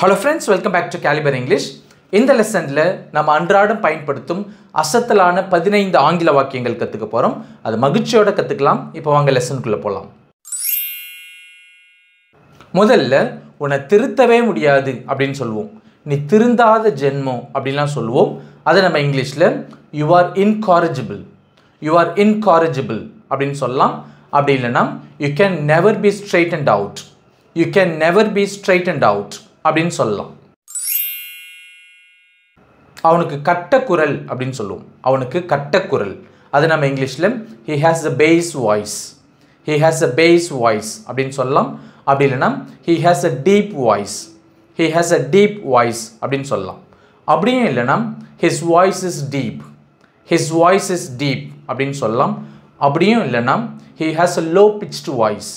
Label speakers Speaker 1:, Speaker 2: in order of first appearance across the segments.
Speaker 1: hello friends welcome back to Caliber English இந்த லெசனில் நம்ம அன்றாடம் பயன்படுத்தும் அசத்தலான பதினைந்து ஆங்கில வாக்கியங்கள் கற்றுக்க போகிறோம் அது மகிழ்ச்சியோட கற்றுக்கலாம் இப்போ வாங்க லெசனுக்குள்ளே போகலாம் முதல்ல உன்னை திருத்தவே முடியாது அப்படின்னு சொல்லுவோம் நீ திருந்தாத ஜென்மம் அப்படின்லாம் சொல்லுவோம் அதை நம்ம இங்கிலீஷில் you are incorrigible you are incorrigible அப்படின்னு சொல்லலாம் அப்படி இல்லைன்னா you can never be straight and out you can never be straight and out அப்படின்னு சொல்லலாம் அவனுக்கு கட்ட குரல் அப்படின்னு சொல்லுவோம் அவனுக்கு கட்டக்குரல் அது நம்ம இங்கிலீஷில் he has a bass voice he has a bass voice அப்படின்னு சொல்லலாம் அப்படி இல்லைன்னா he has a deep voice he has a deep voice அப்படின்னு சொல்லலாம் அப்படியும் இல்லைன்னா his voice is deep his voice is deep அப்படின்னு சொல்லலாம் அப்படியும் இல்லைன்னா he has a low pitched voice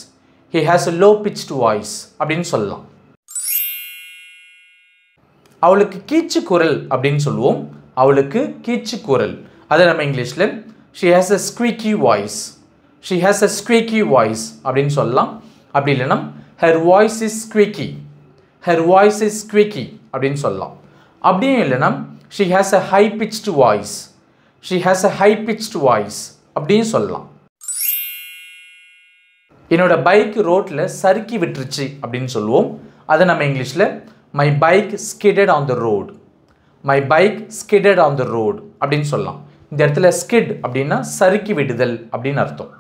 Speaker 1: he has a low pitched voice அப்படின்னு சொல்லலாம் அவளுக்கு கீச்சு குரல் அப்படின்னு சொல்லுவோம் அவளுக்கு கீச்சு குரல் அதை நம்ம இங்கிலீஷில் she has a squeaky voice she has a squeaky voice அப்படின்னு சொல்லலாம் அப்படி இல்லைன்னா her voice is squeaky her voice is squeaky அப்படின்னு சொல்லலாம் அப்படியும் இல்லைன்னா she has a high pitched voice she has a high pitched voice அப்படின்னு சொல்லலாம் என்னோட பைக் ரோட்டில் சறுக்கி விட்டுருச்சு அப்படின்னு சொல்லுவோம் அதை நம்ம இங்கிலீஷில் my bike skidded on the road my bike skidded on the road அப்படின்னு சொல்லலாம் இந்த இடத்துல ஸ்கிட் அப்படின்னா சறுக்கி விடுதல் அப்படின்னு அர்த்தம்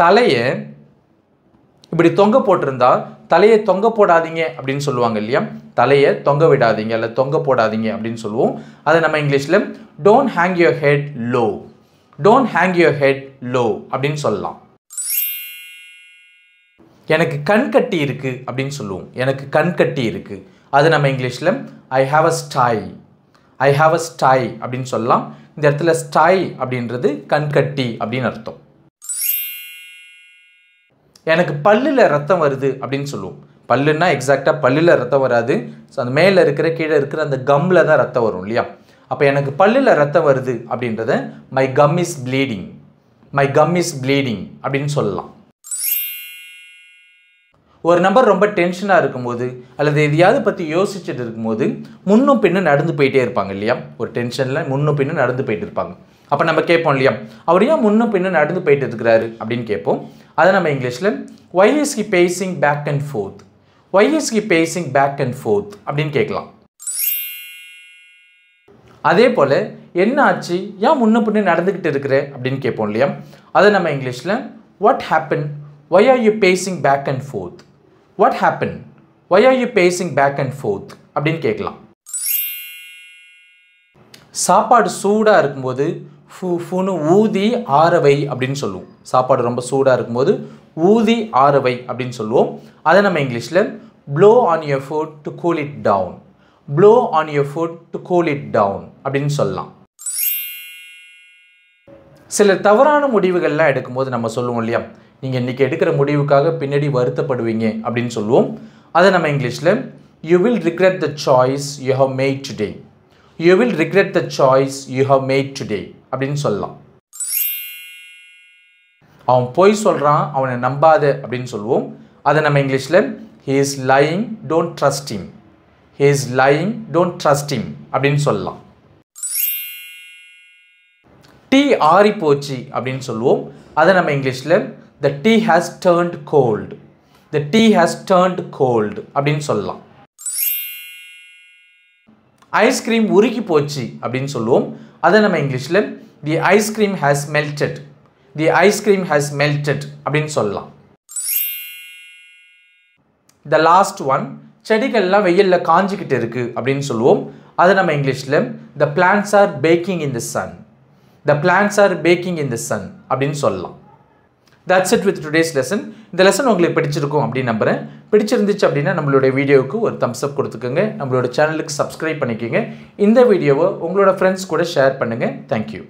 Speaker 1: தலையை இப்படி தொங்க போட்டிருந்தால் தலையை தொங்க போடாதீங்க அப்படின்னு சொல்லுவாங்க இல்லையா தலையை தொங்க விடாதீங்க அல்ல தொங்க போடாதீங்க அப்படின்னு சொல்லுவோம் அதை நம்ம இங்கிலீஷில் don't hang your head low don't hang your head low அப்படின்னு சொல்லலாம் எனக்கு கண் கட்டி இருக்குது அப்படின்னு சொல்லுவோம் எனக்கு கண் கட்டி இருக்குது அது நம்ம இங்கிலீஷில் I have a ஸ்டாய் I have a ஸ்டாய் அப்படின்னு சொல்லலாம் இந்த இடத்துல ஸ்டாய் அப்படின்றது கண்கட்டி அப்படின்னு அர்த்தம் எனக்கு பல்லில் ரத்தம் வருது அப்படின்னு சொல்லுவோம் பல்லுன்னா எக்ஸாக்டாக பல்லில் ரத்தம் வராது ஸோ அந்த மேலே இருக்கிற கீழே இருக்கிற அந்த கம்மில் தான் ரத்தம் வரும் இல்லையா அப்போ எனக்கு பல்லில் ரத்தம் வருது அப்படின்றத my gum is bleeding my gum is bleeding அப்படின்னு சொல்லலாம் ஒரு நம்பர் ரொம்ப டென்ஷனாக இருக்கும்போது அல்லது எதையாவது பற்றி யோசிச்சுட்டு இருக்கும்போது முன்னும் பின்னும் நடந்து போயிட்டே இருப்பாங்க இல்லையா ஒரு டென்ஷனில் முன்னும் பின்னும் நடந்து போயிட்டு இருப்பாங்க அப்போ நம்ம கேட்போம் இல்லையா அவர் ஏன் முன்னும் பின்னும் நடந்து போயிட்டு இருக்கிறாரு அப்படின்னு கேட்போம் அதை நம்ம இங்கிலீஷில் why is he pacing back and forth why is he pacing back and forth அப்படின்னு கேட்கலாம் அதே போல் என்ன ஆச்சு ஏன் முன்ன பின்னே நடந்துக்கிட்டு இருக்கிற அப்படின்னு கேட்போம் இல்லையா அதை நம்ம இங்கிலீஷில் what happen why are you pacing back and forth what happen why are you pacing back and forth அப்படின்னு கேட்கலாம் சாப்பாடு சூடாக இருக்கும்போது ஃபு ஃபுன்னு ஊதி ஆறவை அப்படின்னு சொல்லுவோம் சாப்பாடு ரொம்ப சூடாக இருக்கும்போது ஊதி ஆறவை அப்படின்னு சொல்லுவோம் அதை நம்ம இங்கிலீஷில் blow on your food to cool it down blow on your food to cool it down அப்படின்னு சொல்லலாம் சில தவறான முடிவுகள்லாம் எடுக்கும்போது நம்ம சொல்லுவோம் இல்லையா நீங்கள் இன்றைக்கி எடுக்கிற முடிவுக்காக பின்னாடி வருத்தப்படுவீங்க அப்படின்னு சொல்லுவோம் அதை நம்ம இங்கிலீஷில் you will regret the choice you have made today you will regret the choice you have made today அப்படின்னு சொல்லலாம் அவன் போய் சொல்கிறான் அவனை நம்பாத அப்படின்னு சொல்லுவோம் அதை நம்ம இங்கிலீஷில் he is don't trust him he is don't trust him அப்படின்னு சொல்லலாம் டீ ஆறி போச்சு அப்படின்னு சொல்லுவோம் அதை நம்ம இங்கிலீஷில் the tea has turned cold the tea has turned cold அப்படின்னு சொல்லலாம் ஐஸ்கிரீம் உருகி போச்சு அப்படின்னு சொல்லுவோம் அதை நம்ம இங்கிலீஷில் the ice cream has melted the ice cream has melted அப்படின்னு சொல்லலாம் த லாஸ்ட் ஒன் செடிகள்லாம் வெயிலில் காஞ்சிக்கிட்டு இருக்குது அப்படின்னு சொல்லுவோம் அதை நம்ம இங்கிலீஷில் the plants are baking in the sun the plants are baking in the sun அப்படின்னு சொல்லலாம் that's it with today's lesson இந்த லெசன் உங்களுக்கு பிடிச்சிருக்கும் அப்படின்னு நம்புகிறேன் பிடிச்சிருந்துச்சு அப்படின்னா நம்மளுடைய வீடியோவுக்கு ஒரு தம்ஸ் அப் கொடுத்துக்கோங்க நம்மளோட சேனலுக்கு சப்ஸ்கிரைப் பண்ணிக்கோங்க இந்த வீடியோவை உங்களோட ஃப்ரெண்ட்ஸ் கூட ஷேர் பண்ணுங்கள் தேங்க்யூ